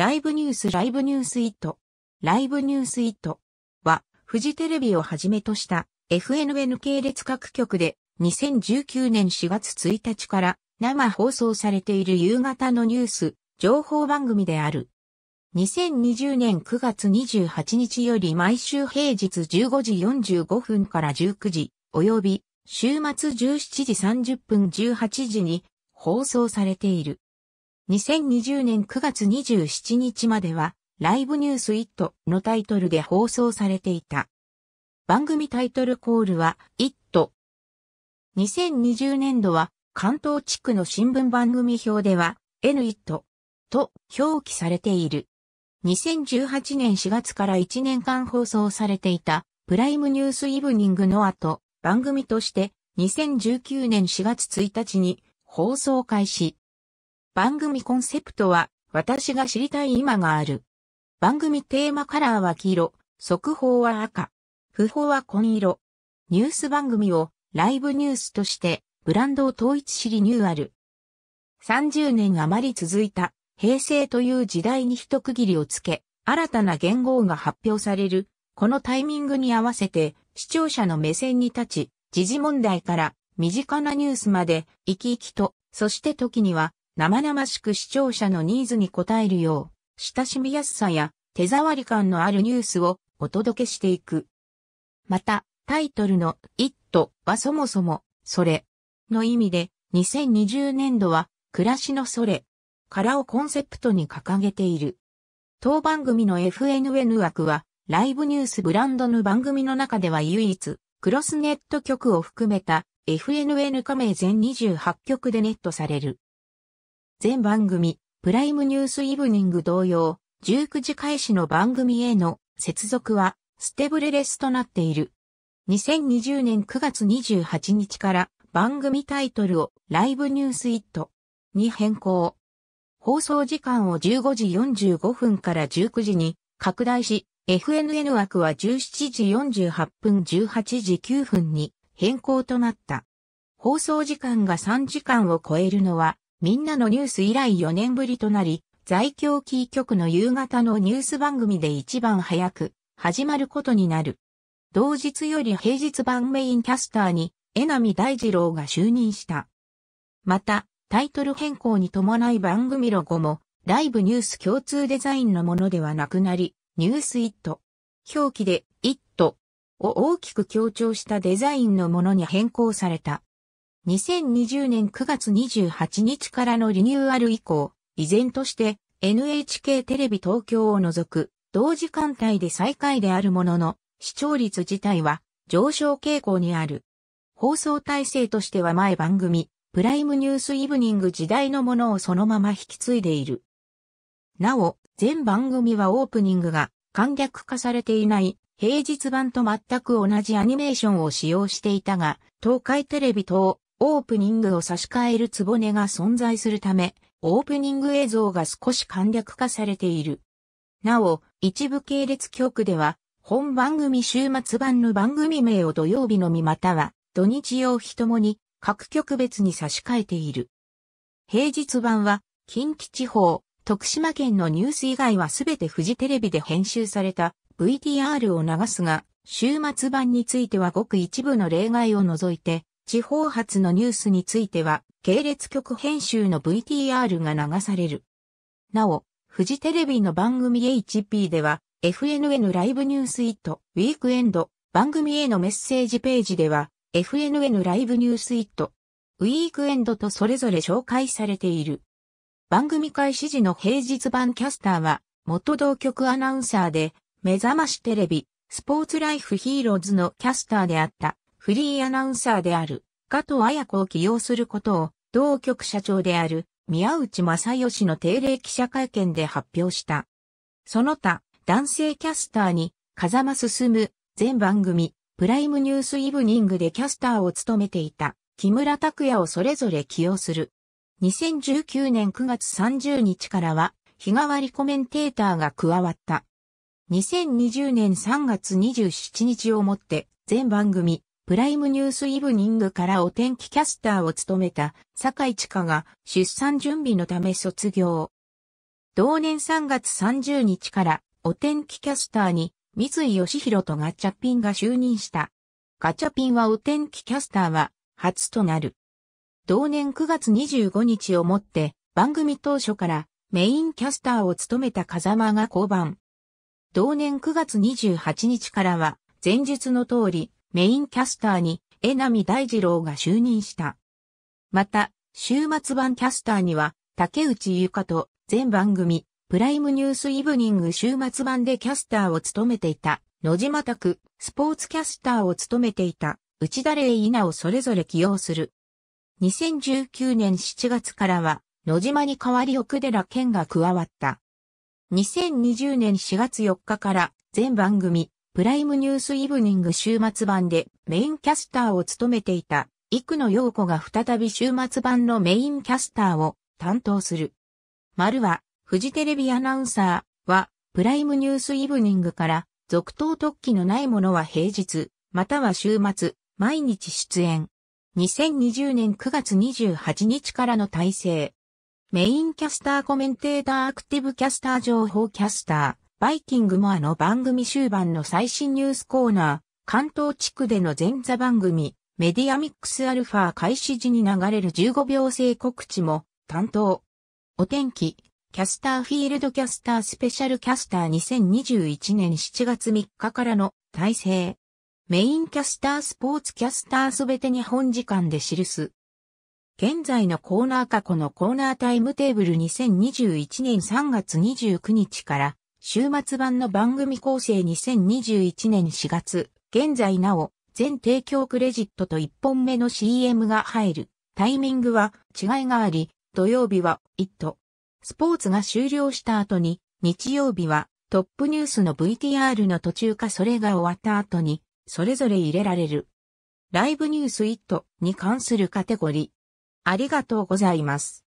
ライブニュースライブニュースイット。ライブニュースイットは、フジテレビをはじめとした FNN 系列各局で2019年4月1日から生放送されている夕方のニュース、情報番組である。2020年9月28日より毎週平日15時45分から19時、及び週末17時30分18時に放送されている。2020年9月27日までは、ライブニュースイットのタイトルで放送されていた。番組タイトルコールは、イット。2020年度は、関東地区の新聞番組表では、N イットと表記されている。2018年4月から1年間放送されていたプライムニュースイブニングの後、番組として2019年4月1日に放送開始。番組コンセプトは、私が知りたい今がある。番組テーマカラーは黄色、速報は赤、不報は紺色。ニュース番組をライブニュースとしてブランドを統一しリニューアル。30年余り続いた平成という時代に一区切りをつけ、新たな言語が発表される。このタイミングに合わせて視聴者の目線に立ち、時事問題から身近なニュースまで生き生きと、そして時には生々しく視聴者のニーズに応えるよう、親しみやすさや手触り感のあるニュースをお届けしていく。また、タイトルの It はそもそも、それの意味で、2020年度は、暮らしのそれからをコンセプトに掲げている。当番組の FNN 枠は、ライブニュースブランドの番組の中では唯一、クロスネット局を含めた FNN 加盟全28局でネットされる。全番組、プライムニュースイブニング同様、19時開始の番組への接続は、ステブレレスとなっている。2020年9月28日から番組タイトルをライブニュースイットに変更。放送時間を15時45分から19時に拡大し、FNN 枠は17時48分18時9分に変更となった。放送時間が3時間を超えるのはみんなのニュース以来4年ぶりとなり、在京キー局の夕方のニュース番組で一番早く始まることになる。同日より平日版メインキャスターに江波大二郎が就任した。また、タイトル変更に伴い番組ロゴも、ライブニュース共通デザインのものではなくなり、ニュースイット。表記で、イットを大きく強調したデザインのものに変更された。2020年9月28日からのリニューアル以降、依然として NHK テレビ東京を除く同時間帯で最下位であるものの、視聴率自体は上昇傾向にある。放送体制としては前番組、プライムニュースイブニング時代のものをそのまま引き継いでいる。なお、全番組はオープニングが簡略化されていない平日版と全く同じアニメーションを使用していたが、東海テレビ等オープニングを差し替えるつぼねが存在するため、オープニング映像が少し簡略化されている。なお、一部系列局では、本番組週末版の番組名を土曜日のみまたは土日曜日ともに各局別に差し替えている。平日版は近畿地方、徳島県のニュース以外はすべてフジテレビで編集された VTR を流すが、週末版についてはごく一部の例外を除いて地方発のニュースについては、系列局編集の VTR が流される。なお、フジテレビの番組 HP では、FNN ライブニュースイット、ウィークエンド、番組へのメッセージページでは、FNN ライブニュースイット、ウィークエンドとそれぞれ紹介されている。番組開始時の平日版キャスターは、元同局アナウンサーで、目覚ましテレビ、スポーツライフヒーローズのキャスターであった、フリーアナウンサーである加藤綾子を起用することを同局社長である宮内正義の定例記者会見で発表した。その他、男性キャスターに風間進全番組プライムニュースイブニングでキャスターを務めていた木村拓也をそれぞれ起用する。2019年9月30日からは日替わりコメンテーターが加わった。2020年3月27日をもって全番組プライムニュースイブニングからお天気キャスターを務めた坂井千佳が出産準備のため卒業。同年3月30日からお天気キャスターに三井義弘とガチャピンが就任した。ガチャピンはお天気キャスターは初となる。同年9月25日をもって番組当初からメインキャスターを務めた風間が降板。同年9月28日からは前述の通りメインキャスターに江波大二郎が就任した。また、週末版キャスターには竹内ゆかと全番組プライムニュースイブニング週末版でキャスターを務めていた野島拓スポーツキャスターを務めていた内田玲稲をそれぞれ起用する。2019年7月からは野島に代わり奥寺健が加わった。2020年4月4日から全番組プライムニュースイブニング週末版でメインキャスターを務めていた、幾野陽子が再び週末版のメインキャスターを担当する。丸は、フジテレビアナウンサーは、プライムニュースイブニングから、続投特記のないものは平日、または週末、毎日出演。2020年9月28日からの体制。メインキャスターコメンテーターアクティブキャスター情報キャスター。バイキングもあの番組終盤の最新ニュースコーナー、関東地区での前座番組、メディアミックスアルファ開始時に流れる15秒制告知も担当。お天気、キャスターフィールドキャスタースペシャルキャスター2021年7月3日からの体制。メインキャスタースポーツキャスターすべて日本時間で記す。現在のコーナー過去のコーナータイムテーブル2021年3月29日から週末版の番組構成2021年4月、現在なお、全提供クレジットと1本目の CM が入る。タイミングは違いがあり、土曜日は、イット。スポーツが終了した後に、日曜日は、トップニュースの VTR の途中かそれが終わった後に、それぞれ入れられる。ライブニュースイットに関するカテゴリー。ありがとうございます。